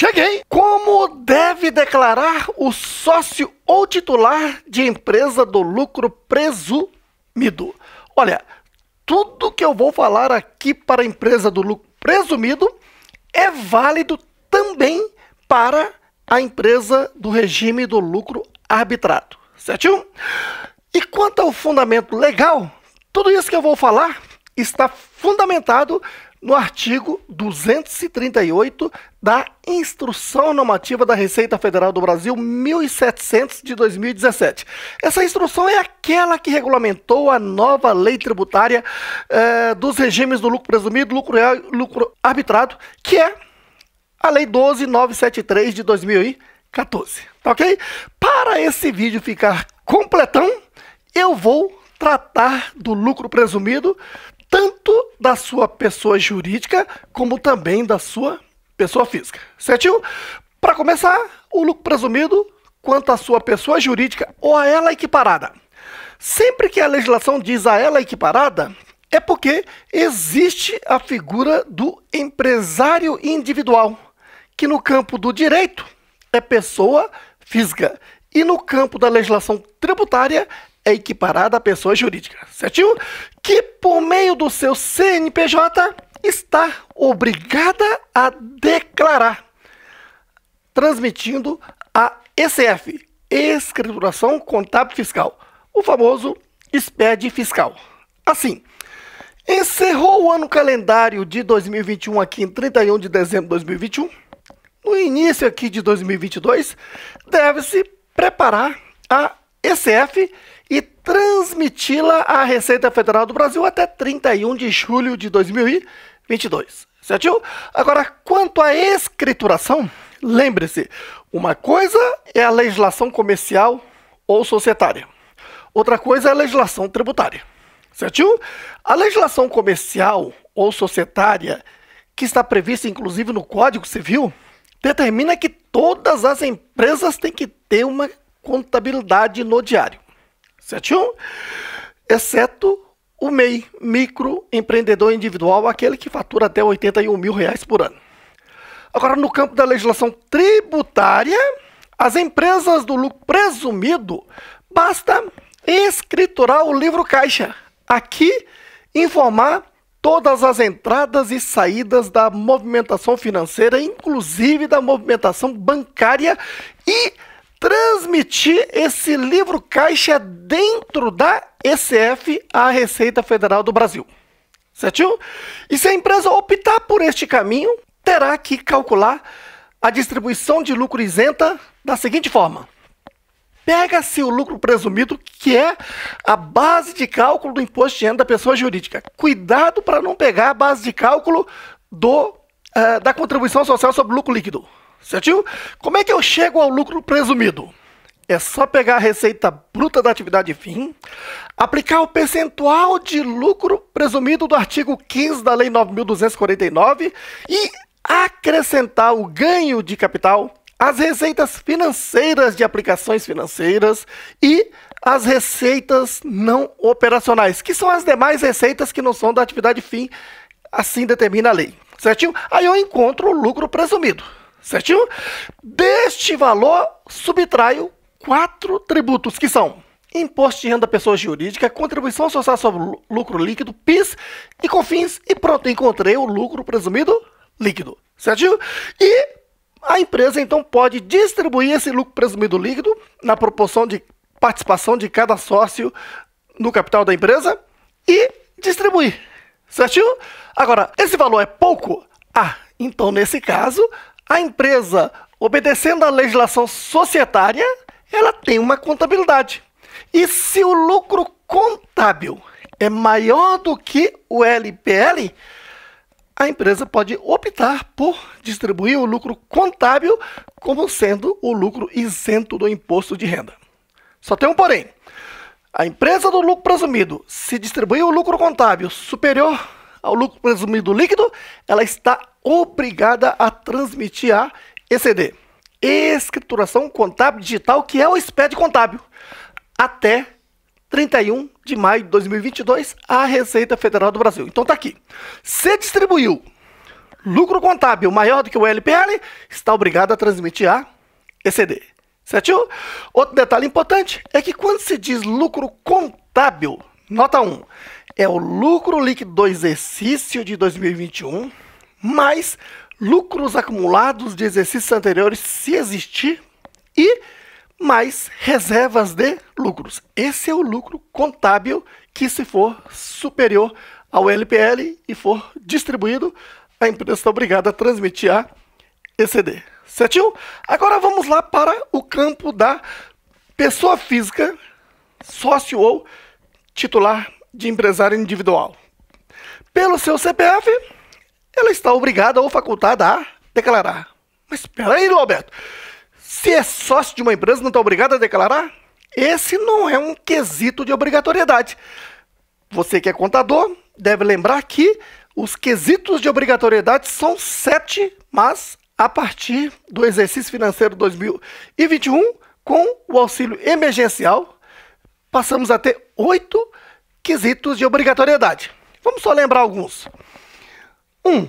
Cheguei! Como deve declarar o sócio ou titular de empresa do lucro presumido? Olha, tudo que eu vou falar aqui para a empresa do lucro presumido é válido também para a empresa do regime do lucro arbitrado, certinho? E quanto ao fundamento legal, tudo isso que eu vou falar está fundamentado no artigo 238 da Instrução Normativa da Receita Federal do Brasil 1700 de 2017. Essa instrução é aquela que regulamentou a nova lei tributária eh, dos regimes do lucro presumido, lucro real e lucro arbitrado, que é a Lei 12973 de 2014. Tá ok? Para esse vídeo ficar completão, eu vou tratar do lucro presumido tanto da sua pessoa jurídica como também da sua pessoa física. Certinho? Para começar, o lucro presumido quanto à sua pessoa jurídica ou a ela equiparada. Sempre que a legislação diz a ela equiparada, é porque existe a figura do empresário individual, que no campo do direito é pessoa física e no campo da legislação tributária é equiparada à pessoa jurídica, certinho? Que por meio do seu CNPJ está obrigada a declarar, transmitindo a ECF, Escrituração Contábil Fiscal, o famoso SPED fiscal. Assim, encerrou o ano calendário de 2021 aqui em 31 de dezembro de 2021. No início aqui de 2022, deve-se preparar a ECF e transmiti-la à Receita Federal do Brasil até 31 de julho de 2022. Certo? Agora, quanto à escrituração, lembre-se, uma coisa é a legislação comercial ou societária, outra coisa é a legislação tributária. Certo? A legislação comercial ou societária, que está prevista inclusive no Código Civil, determina que todas as empresas têm que ter uma contabilidade no diário. 71. Exceto o MEI, microempreendedor individual, aquele que fatura até 81 mil reais por ano. Agora, no campo da legislação tributária, as empresas do lucro presumido basta escriturar o livro caixa. Aqui, informar todas as entradas e saídas da movimentação financeira, inclusive da movimentação bancária e transmitir esse livro caixa dentro da ECF à Receita Federal do Brasil. Certinho? E se a empresa optar por este caminho, terá que calcular a distribuição de lucro isenta da seguinte forma: pega-se o lucro presumido, que é a base de cálculo do imposto de renda da pessoa jurídica. Cuidado para não pegar a base de cálculo do, uh, da contribuição social sobre lucro líquido. Certinho? Como é que eu chego ao lucro presumido? É só pegar a receita bruta da atividade fim, aplicar o percentual de lucro presumido do artigo 15 da Lei 9.249 e acrescentar o ganho de capital, as receitas financeiras de aplicações financeiras e as receitas não operacionais, que são as demais receitas que não são da atividade fim, assim determina a lei. Certinho? Aí eu encontro o lucro presumido. Certinho? Deste valor, subtraio quatro tributos, que são imposto de renda da pessoa jurídica, contribuição social sobre lucro líquido, PIS e COFINS. E pronto, encontrei o lucro presumido líquido, certinho? E a empresa então pode distribuir esse lucro presumido líquido na proporção de participação de cada sócio no capital da empresa e distribuir, certinho? Agora, esse valor é pouco? Ah, então nesse caso, a empresa, obedecendo à legislação societária, ela tem uma contabilidade. E se o lucro contábil é maior do que o LPL, a empresa pode optar por distribuir o lucro contábil como sendo o lucro isento do imposto de renda. Só tem um porém. A empresa do lucro presumido, se distribuir o lucro contábil superior ao lucro presumido líquido, ela está obrigada a transmitir a ECD, escrituração contábil digital, que é o SPED contábil, até 31 de maio de 2022 à Receita Federal do Brasil. Então tá aqui. Se distribuiu lucro contábil maior do que o LPL, está obrigada a transmitir a ECD. certo Outro detalhe importante é que quando se diz lucro contábil, nota 1, é o lucro líquido do exercício de 2021 mais lucros acumulados de exercícios anteriores, se existir, e mais reservas de lucros. Esse é o lucro contábil que, se for superior ao LPL e for distribuído, a empresa está obrigada a transmitir a ECD. Certinho? Agora vamos lá para o campo da pessoa física, sócio ou titular de empresário individual. Pelo seu CPF, ela está obrigada ou facultada a declarar. Mas espera aí, Roberto. Se é sócio de uma empresa, não está obrigado a declarar? Esse não é um quesito de obrigatoriedade. Você que é contador deve lembrar que os quesitos de obrigatoriedade são sete, mas a partir do exercício financeiro 2021, com o auxílio emergencial, passamos a ter oito quesitos de obrigatoriedade. Vamos só lembrar alguns. Um,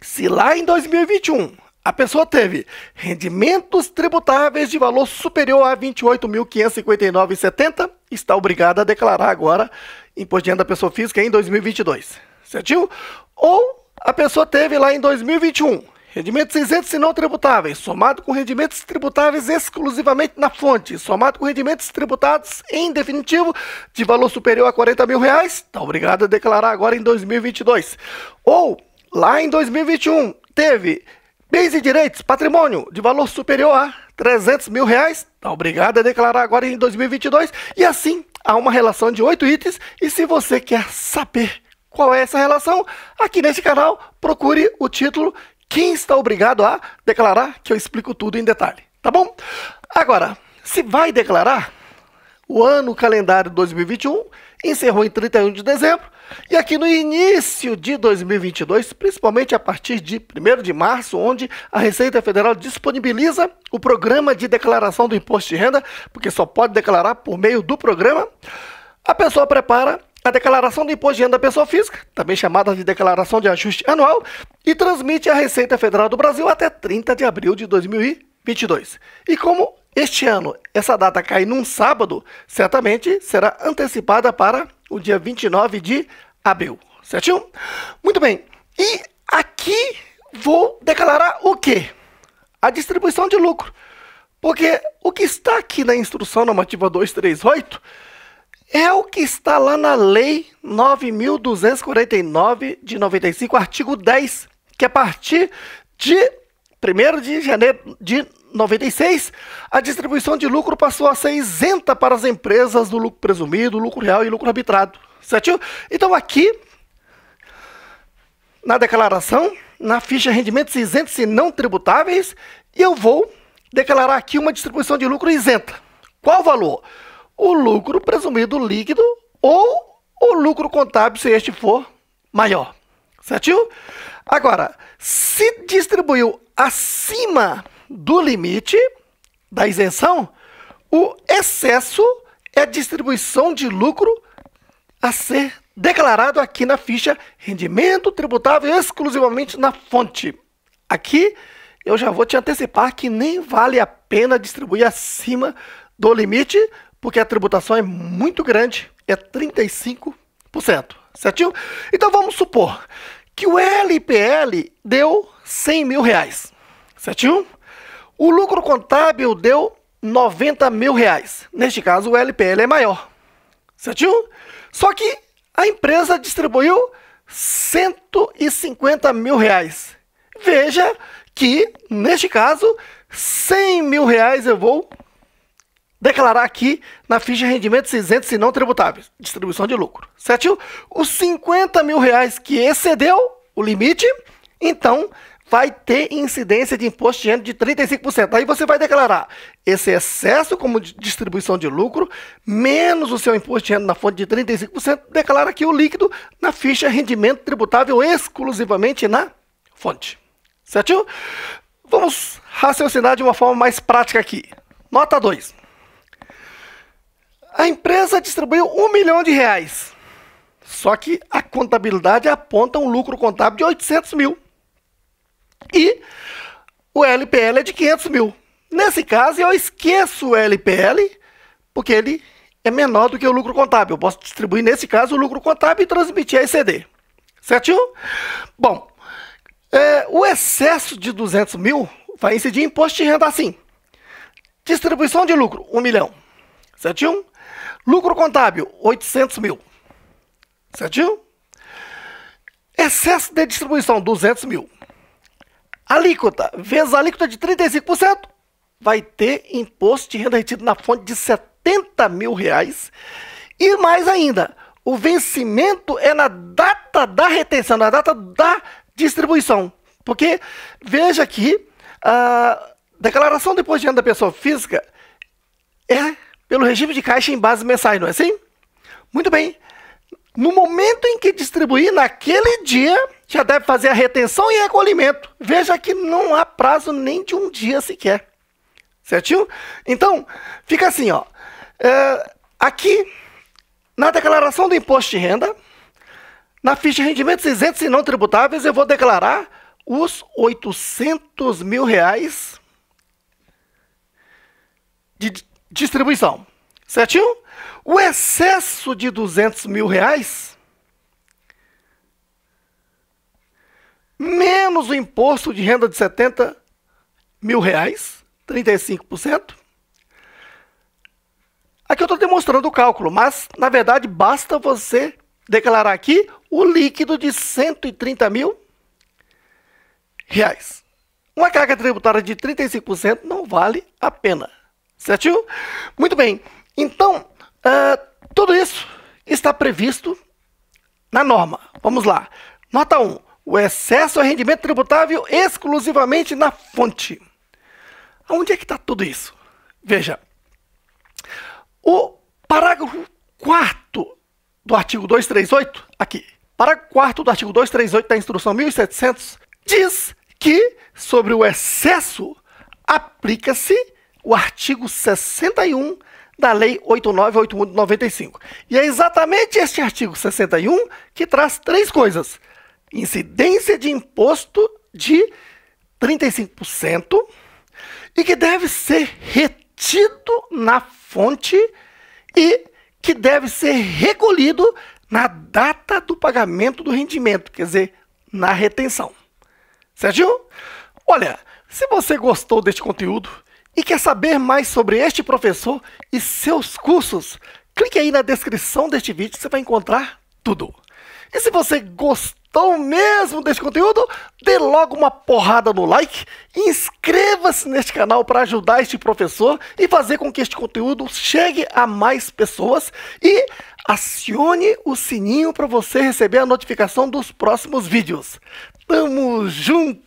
se lá em 2021 a pessoa teve rendimentos tributáveis de valor superior a R$ 28.559,70, está obrigada a declarar agora imposto de renda da pessoa física em 2022, certinho? Ou a pessoa teve lá em 2021 Rendimentos isentos e não tributáveis, somado com rendimentos tributáveis exclusivamente na fonte, somado com rendimentos tributados em definitivo de valor superior a 40 mil reais, está obrigado a declarar agora em 2022. Ou, lá em 2021, teve bens e direitos, patrimônio de valor superior a 300 mil reais, está obrigado a declarar agora em 2022. E assim, há uma relação de oito itens. E se você quer saber qual é essa relação, aqui nesse canal, procure o título quem está obrigado a declarar que eu explico tudo em detalhe, tá bom? Agora, se vai declarar, o ano calendário 2021 encerrou em 31 de dezembro e aqui no início de 2022, principalmente a partir de 1 de março, onde a Receita Federal disponibiliza o programa de declaração do imposto de renda, porque só pode declarar por meio do programa, a pessoa prepara a declaração do imposto de renda da pessoa física, também chamada de declaração de ajuste anual, e transmite a Receita Federal do Brasil até 30 de abril de 2022. E como este ano essa data cai num sábado, certamente será antecipada para o dia 29 de abril, certinho? Muito bem, e aqui vou declarar o quê? A distribuição de lucro. Porque o que está aqui na instrução normativa 238 é o que está lá na Lei 9.249 de 95, artigo 10, que a partir de 1 de janeiro de 96, a distribuição de lucro passou a ser isenta para as empresas do lucro presumido, lucro real e lucro arbitrado. certo? Então aqui, na declaração, na ficha rendimentos isentos e não tributáveis, eu vou declarar aqui uma distribuição de lucro isenta. Qual valor? O lucro presumido líquido ou o lucro contábil, se este for maior. Certinho? Agora, se distribuiu acima do limite da isenção, o excesso é distribuição de lucro a ser declarado aqui na ficha rendimento tributável exclusivamente na fonte. Aqui eu já vou te antecipar que nem vale a pena distribuir acima do limite, porque a tributação é muito grande, é 35%, certinho? Então vamos supor que o LPL deu 100 mil reais, certinho? O lucro contábil deu 90 mil reais. Neste caso, o LPL é maior, certinho? Só que a empresa distribuiu 150 mil reais. Veja que, neste caso, 100 mil reais eu vou declarar aqui na ficha rendimentos isentos e não tributáveis, distribuição de lucro, certo Os 50 mil reais que excedeu o limite, então vai ter incidência de imposto de renda de 35%. Aí você vai declarar esse excesso como distribuição de lucro, menos o seu imposto de renda na fonte de 35%, declara aqui o líquido na ficha rendimento tributável exclusivamente na fonte. certo Vamos raciocinar de uma forma mais prática aqui. Nota 2. A empresa distribuiu um milhão de reais. Só que a contabilidade aponta um lucro contábil de 800 mil. E o LPL é de 500 mil. Nesse caso, eu esqueço o LPL, porque ele é menor do que o lucro contábil. Eu posso distribuir, nesse caso, o lucro contábil e transmitir a ECD. Certinho? Bom, é, o excesso de 200 mil vai incidir em imposto de renda assim. Distribuição de lucro, 1 milhão. Certinho? Lucro contábil, 800 mil. Certinho? Excesso de distribuição, 200 mil. Alíquota, vezes a alíquota de 35%, vai ter imposto de renda retido na fonte de 70 mil reais. E mais ainda, o vencimento é na data da retenção, na data da distribuição. Porque, veja aqui, a ah, declaração depois de renda da pessoa física é pelo regime de caixa em base mensais, não é assim? Muito bem. No momento em que distribuir, naquele dia, já deve fazer a retenção e recolhimento. Veja que não há prazo nem de um dia sequer. Certinho? Então, fica assim, ó. É, aqui, na declaração do imposto de renda, na ficha de rendimentos isentos e não tributáveis, eu vou declarar os 800 mil reais de distribuição. Certinho? O excesso de 200 mil reais, menos o imposto de renda de 70 mil reais, 35%. Aqui eu estou demonstrando o cálculo, mas na verdade basta você declarar aqui o líquido de 130 mil reais. Uma carga tributária de 35% não vale a pena. Certo? Muito bem. Então, uh, tudo isso está previsto na norma. Vamos lá. Nota 1. O excesso é rendimento tributável exclusivamente na fonte. Onde é que está tudo isso? Veja, o parágrafo 4 do artigo 238, aqui, parágrafo 4 do artigo 238 da Instrução 1700, diz que sobre o excesso aplica-se o artigo 61 da Lei 8981 de 95. E é exatamente este artigo 61 que traz três coisas: incidência de imposto de 35% e que deve ser retido na fonte e que deve ser recolhido na data do pagamento do rendimento, quer dizer, na retenção. Certinho? olha, se você gostou deste conteúdo, e quer saber mais sobre este professor e seus cursos? Clique aí na descrição deste vídeo, você vai encontrar tudo. E se você gostou mesmo deste conteúdo, dê logo uma porrada no like e inscreva-se neste canal para ajudar este professor e fazer com que este conteúdo chegue a mais pessoas e acione o sininho para você receber a notificação dos próximos vídeos. Tamo juntos!